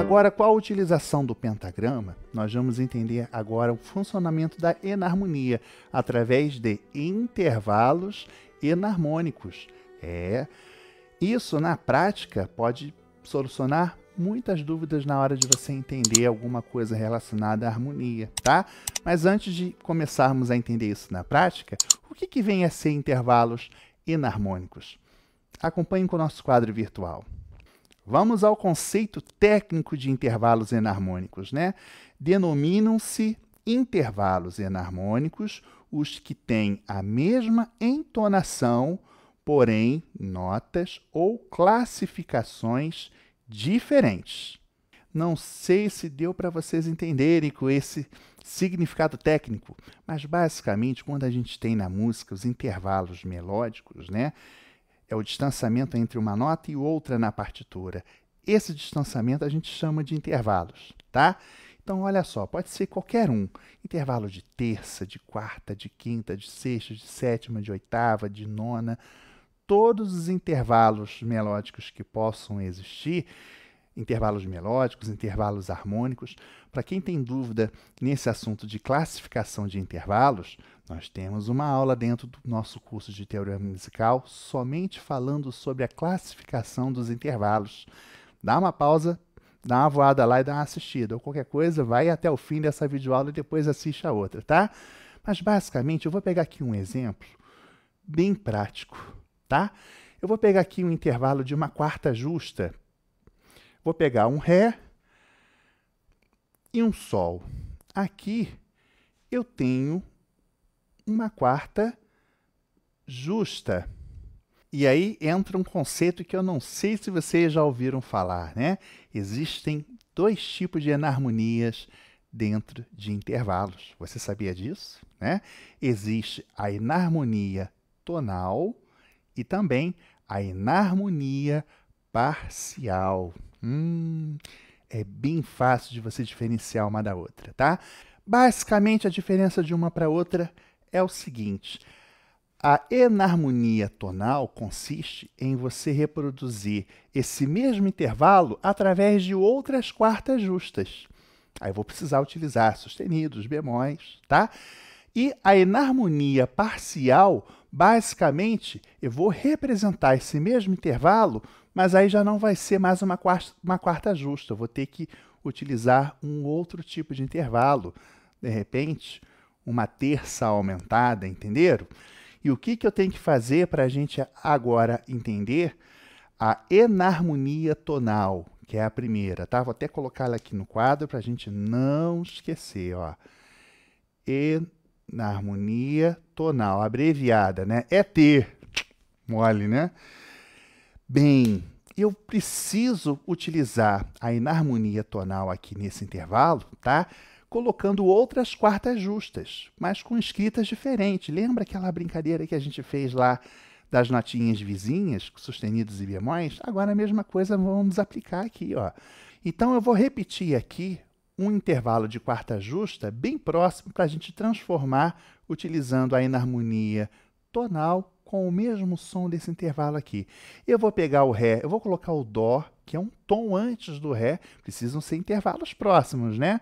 Agora, com a utilização do pentagrama? Nós vamos entender agora o funcionamento da enarmonia através de intervalos enarmônicos. É, isso na prática pode solucionar muitas dúvidas na hora de você entender alguma coisa relacionada à harmonia, tá? Mas antes de começarmos a entender isso na prática, o que, que vem a ser intervalos enarmônicos? Acompanhe com o nosso quadro virtual. Vamos ao conceito técnico de intervalos enarmônicos, né? Denominam-se intervalos enarmônicos os que têm a mesma entonação, porém notas ou classificações diferentes. Não sei se deu para vocês entenderem com esse significado técnico, mas basicamente quando a gente tem na música os intervalos melódicos, né? é o distanciamento entre uma nota e outra na partitura. Esse distanciamento a gente chama de intervalos, tá? Então, olha só, pode ser qualquer um. Intervalo de terça, de quarta, de quinta, de sexta, de sétima, de oitava, de nona. Todos os intervalos melódicos que possam existir, intervalos melódicos, intervalos harmônicos. Para quem tem dúvida nesse assunto de classificação de intervalos, nós temos uma aula dentro do nosso curso de teoria musical somente falando sobre a classificação dos intervalos. Dá uma pausa, dá uma voada lá e dá uma assistida. Ou qualquer coisa, vai até o fim dessa videoaula e depois assiste a outra, tá? Mas basicamente, eu vou pegar aqui um exemplo bem prático, tá? Eu vou pegar aqui um intervalo de uma quarta justa Vou pegar um Ré e um Sol. Aqui eu tenho uma quarta justa. E aí entra um conceito que eu não sei se vocês já ouviram falar, né? Existem dois tipos de enharmonias dentro de intervalos. Você sabia disso? Né? Existe a enharmonia tonal e também a enharmonia parcial. Hum, é bem fácil de você diferenciar uma da outra, tá? Basicamente, a diferença de uma para outra é o seguinte: a enarmonia tonal consiste em você reproduzir esse mesmo intervalo através de outras quartas justas. Aí eu vou precisar utilizar sustenidos, bemóis, tá? E a enarmonia parcial, basicamente, eu vou representar esse mesmo intervalo mas aí já não vai ser mais uma quarta, uma quarta justa. Eu vou ter que utilizar um outro tipo de intervalo, de repente, uma terça aumentada, entenderam? E o que, que eu tenho que fazer para a gente agora entender a enarmonia tonal, que é a primeira, tá? Vou até colocá-la aqui no quadro para a gente não esquecer, ó. Enarmonia tonal, abreviada, né? É T, mole, né? Bem, eu preciso utilizar a inarmonia tonal aqui nesse intervalo, tá? Colocando outras quartas justas, mas com escritas diferentes. Lembra aquela brincadeira que a gente fez lá das notinhas vizinhas, sustenidos e bemóis? Agora a mesma coisa vamos aplicar aqui, ó. Então eu vou repetir aqui um intervalo de quarta justa bem próximo para a gente transformar utilizando a inarmonia tonal com o mesmo som desse intervalo aqui. Eu vou pegar o Ré, eu vou colocar o Dó, que é um tom antes do Ré, precisam ser intervalos próximos, né?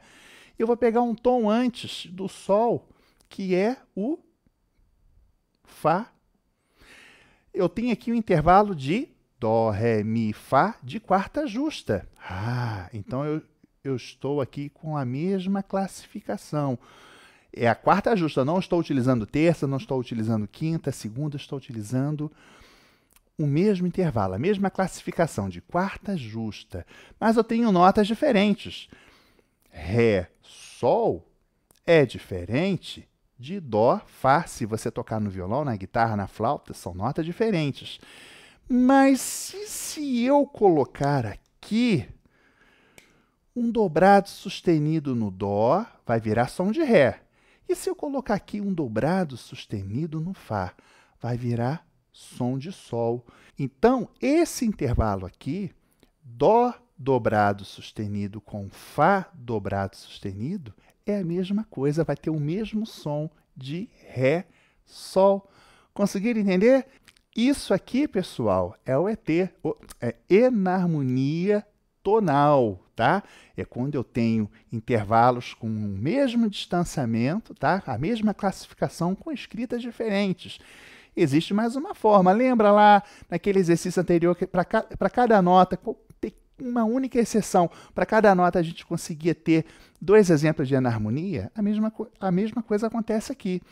Eu vou pegar um tom antes do Sol, que é o Fá. Eu tenho aqui um intervalo de Dó, Ré, Mi, Fá de quarta justa. Ah, então eu, eu estou aqui com a mesma classificação. É a quarta justa. Não estou utilizando terça, não estou utilizando quinta, segunda, estou utilizando o mesmo intervalo, a mesma classificação de quarta justa, mas eu tenho notas diferentes. Ré, Sol é diferente de Dó, Fá. Se você tocar no violão, na guitarra, na flauta, são notas diferentes. Mas se, se eu colocar aqui um dobrado sustenido no Dó, vai virar som de Ré. E se eu colocar aqui um dobrado sustenido no Fá, vai virar som de Sol. Então, esse intervalo aqui, Dó dobrado sustenido com Fá dobrado sustenido, é a mesma coisa, vai ter o mesmo som de Ré, Sol. Conseguiram entender? Isso aqui, pessoal, é o ET, é enarmonia tonal tá? É quando eu tenho intervalos com o mesmo distanciamento, tá? A mesma classificação com escritas diferentes. Existe mais uma forma. Lembra lá naquele exercício anterior que para ca cada nota, uma única exceção, para cada nota a gente conseguia ter dois exemplos de anarmonia? A mesma, a mesma coisa acontece aqui.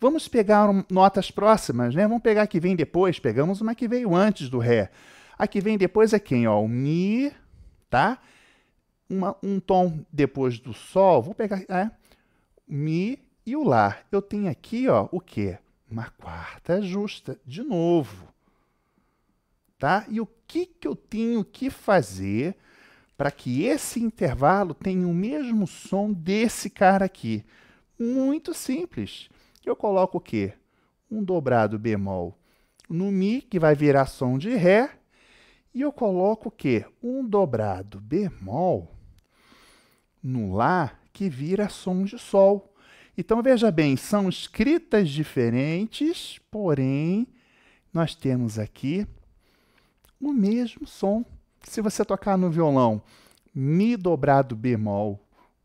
Vamos pegar um, notas próximas, né? Vamos pegar a que vem depois, pegamos uma que veio antes do Ré. A que vem depois é quem? Ó, o Mi, tá? uma, um tom depois do Sol, vou pegar é, Mi e o Lá. Eu tenho aqui ó, o quê? Uma quarta justa, de novo. Tá? E o que, que eu tenho que fazer para que esse intervalo tenha o mesmo som desse cara aqui? Muito simples. Eu coloco o quê? Um dobrado bemol no Mi, que vai virar som de Ré, e eu coloco o quê? Um dobrado bemol no lá que vira som de sol. Então veja bem, são escritas diferentes, porém nós temos aqui o mesmo som. Se você tocar no violão Mi dobrado bemol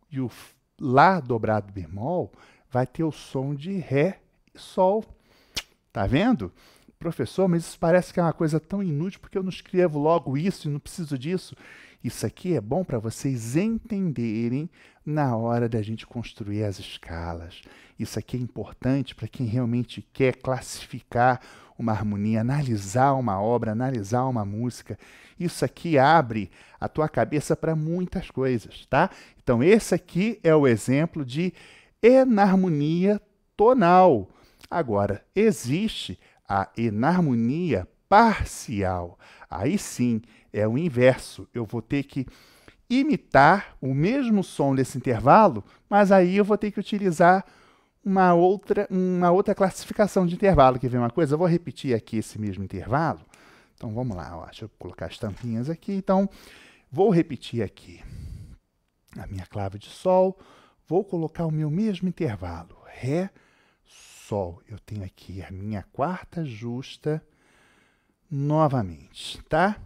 e o Lá dobrado bemol, vai ter o som de Ré e Sol. Tá vendo? Professor, mas isso parece que é uma coisa tão inútil porque eu não escrevo logo isso e não preciso disso. Isso aqui é bom para vocês entenderem na hora da gente construir as escalas. Isso aqui é importante para quem realmente quer classificar uma harmonia, analisar uma obra, analisar uma música. Isso aqui abre a tua cabeça para muitas coisas, tá? Então esse aqui é o exemplo de enarmonia tonal. Agora, existe a enarmonia parcial. Aí sim, é o inverso. Eu vou ter que imitar o mesmo som desse intervalo, mas aí eu vou ter que utilizar uma outra, uma outra classificação de intervalo. Quer ver uma coisa? Eu vou repetir aqui esse mesmo intervalo. Então vamos lá, ó, deixa eu colocar as tampinhas aqui. Então vou repetir aqui a minha clave de Sol, vou colocar o meu mesmo intervalo, Ré, Sol. Eu tenho aqui a minha quarta justa novamente, tá?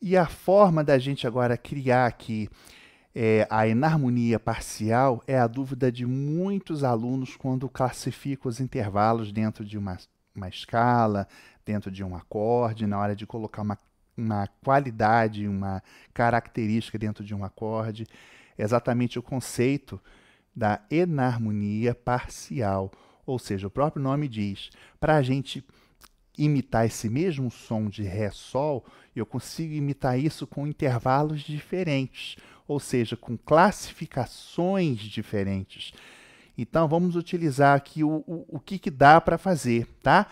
E a forma da gente agora criar aqui é, a enharmonia parcial é a dúvida de muitos alunos quando classificam os intervalos dentro de uma, uma escala, dentro de um acorde, na hora de colocar uma, uma qualidade, uma característica dentro de um acorde. É exatamente o conceito da enarmonia parcial, ou seja, o próprio nome diz, para a gente imitar esse mesmo som de Ré Sol, eu consigo imitar isso com intervalos diferentes, ou seja, com classificações diferentes. Então vamos utilizar aqui o, o, o que, que dá para fazer, tá?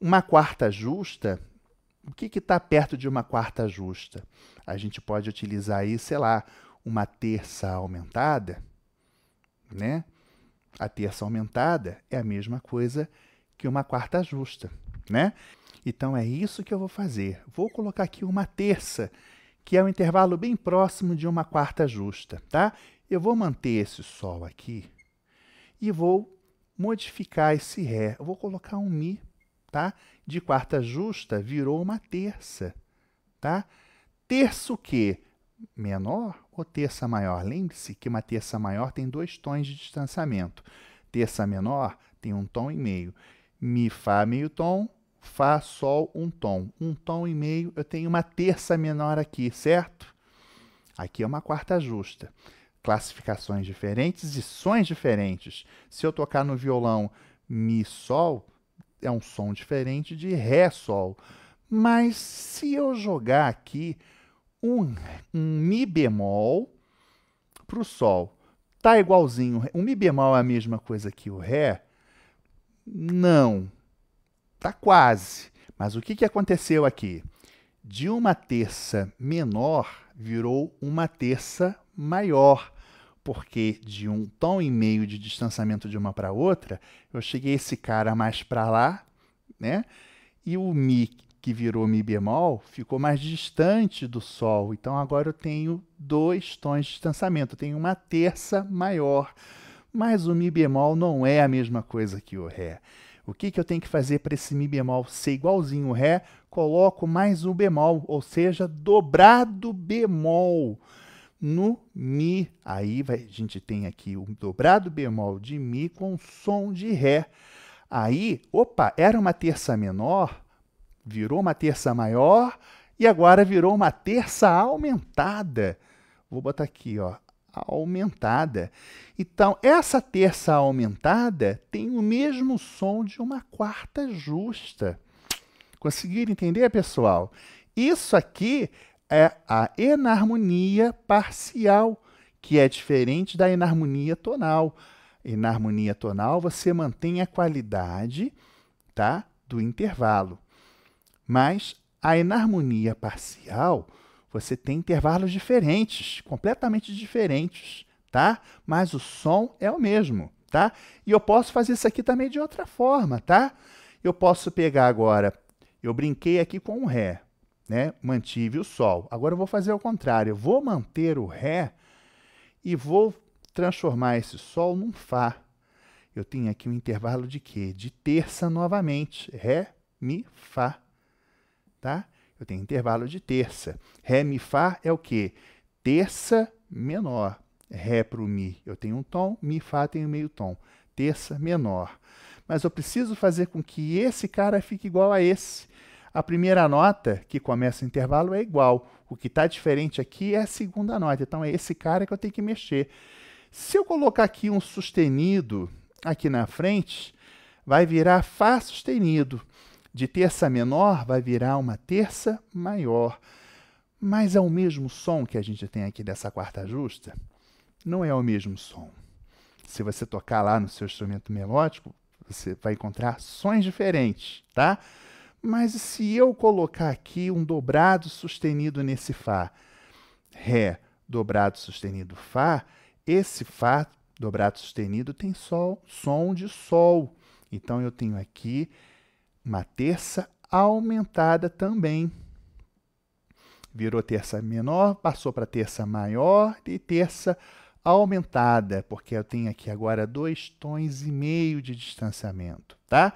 Uma quarta justa, o que está perto de uma quarta justa? A gente pode utilizar aí, sei lá, uma terça aumentada, né? A terça aumentada é a mesma coisa que uma quarta justa né? Então é isso que eu vou fazer. Vou colocar aqui uma terça, que é um intervalo bem próximo de uma quarta justa, tá? Eu vou manter esse sol aqui e vou modificar esse ré. Eu vou colocar um mi, tá? De quarta justa virou uma terça, tá? Terço que menor ou terça maior? Lembre-se que uma terça maior tem dois tons de distanciamento. Terça menor tem um tom e meio. Mi, Fá, meio tom, Fá, Sol, um tom. Um tom e meio, eu tenho uma terça menor aqui, certo? Aqui é uma quarta justa. Classificações diferentes e sons diferentes. Se eu tocar no violão Mi, Sol, é um som diferente de Ré, Sol. Mas se eu jogar aqui um, um Mi bemol para o Sol, tá igualzinho. O Mi bemol é a mesma coisa que o Ré, não. Está quase. Mas o que, que aconteceu aqui? De uma terça menor virou uma terça maior, porque de um tom e meio de distanciamento de uma para outra, eu cheguei esse cara mais para lá, né? E o mi que virou mi bemol ficou mais distante do sol. Então agora eu tenho dois tons de distanciamento, eu tenho uma terça maior mas o Mi bemol não é a mesma coisa que o Ré. O que, que eu tenho que fazer para esse Mi bemol ser igualzinho o Ré? Coloco mais um bemol, ou seja, dobrado bemol no Mi. Aí vai, a gente tem aqui o dobrado bemol de Mi com som de Ré. Aí, opa, era uma terça menor, virou uma terça maior e agora virou uma terça aumentada. Vou botar aqui, ó, aumentada. Então, essa terça aumentada tem o mesmo som de uma quarta justa. Conseguiram entender, pessoal? Isso aqui é a enarmonia parcial, que é diferente da enarmonia tonal. Enarmonia tonal, você mantém a qualidade tá, do intervalo. Mas a enarmonia parcial, você tem intervalos diferentes, completamente diferentes, tá? Mas o som é o mesmo, tá? E eu posso fazer isso aqui também de outra forma, tá? Eu posso pegar agora, eu brinquei aqui com o Ré, né? Mantive o Sol. Agora eu vou fazer o contrário, eu vou manter o Ré e vou transformar esse Sol num Fá. Eu tenho aqui um intervalo de quê? De terça novamente, Ré, Mi, Fá, tá? Eu tenho intervalo de terça. Ré, Mi, Fá é o quê? Terça menor. Ré para o Mi eu tenho um tom, Mi, Fá tenho meio tom. Terça menor. Mas eu preciso fazer com que esse cara fique igual a esse. A primeira nota que começa o intervalo é igual. O que está diferente aqui é a segunda nota. Então é esse cara que eu tenho que mexer. Se eu colocar aqui um sustenido aqui na frente, vai virar Fá sustenido. De terça menor vai virar uma terça maior. Mas é o mesmo som que a gente tem aqui dessa quarta justa? Não é o mesmo som. Se você tocar lá no seu instrumento melódico, você vai encontrar sons diferentes, tá? Mas se eu colocar aqui um dobrado sustenido nesse Fá, Ré, dobrado sustenido Fá, esse Fá dobrado sustenido tem sol, som de Sol. Então eu tenho aqui uma terça aumentada também. Virou terça menor, passou para terça maior e terça aumentada, porque eu tenho aqui agora dois tons e meio de distanciamento, tá?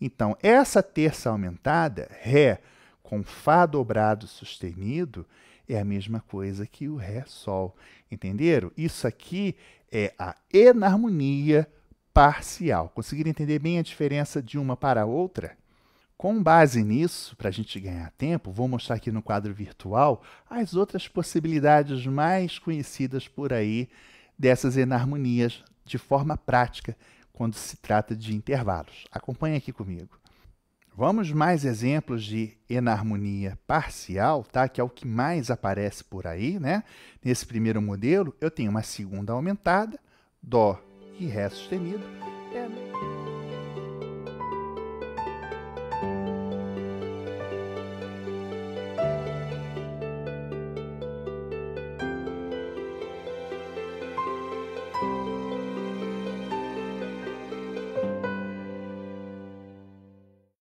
Então, essa terça aumentada, Ré com Fá dobrado sustenido, é a mesma coisa que o Ré Sol. Entenderam? Isso aqui é a enarmonia parcial. Conseguiram entender bem a diferença de uma para a outra? Com base nisso, para a gente ganhar tempo, vou mostrar aqui no quadro virtual as outras possibilidades mais conhecidas por aí dessas enarmonias de forma prática quando se trata de intervalos. Acompanhe aqui comigo. Vamos mais exemplos de enarmonia parcial, tá? Que é o que mais aparece por aí, né? Nesse primeiro modelo, eu tenho uma segunda aumentada, dó e Ré sustenido é